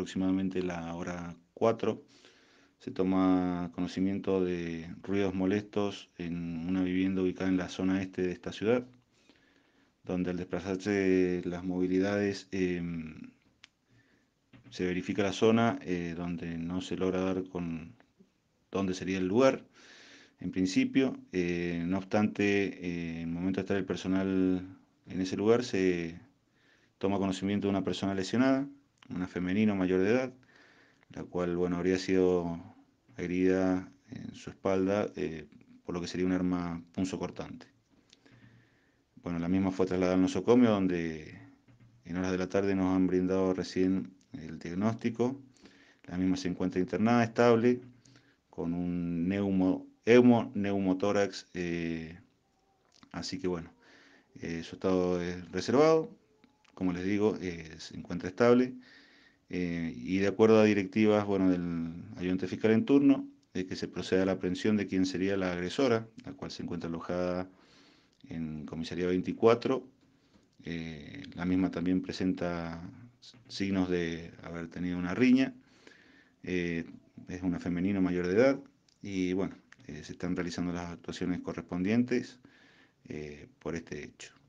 aproximadamente la hora 4. Se toma conocimiento de ruidos molestos en una vivienda ubicada en la zona este de esta ciudad, donde al desplazarse las movilidades em, se verifica la zona eh, donde no se logra dar con dónde sería el lugar en principio. Eh, no obstante, eh, en el momento de estar el personal en ese lugar se toma conocimiento de una persona lesionada, una femenina mayor de edad, la cual, bueno, habría sido herida en su espalda eh, por lo que sería un arma cortante Bueno, la misma fue trasladada al nosocomio, donde en horas de la tarde nos han brindado recién el diagnóstico. La misma se encuentra internada, estable, con un neumo, neumotórax. Eh, así que bueno, eh, su estado es reservado. Como les digo, se encuentra estable. Eh, y de acuerdo a directivas bueno, del Ayuntamiento fiscal en turno, de que se proceda a la aprehensión de quien sería la agresora, la cual se encuentra alojada en comisaría 24. Eh, la misma también presenta signos de haber tenido una riña. Eh, es una femenina mayor de edad y bueno, se están realizando las actuaciones correspondientes por este hecho.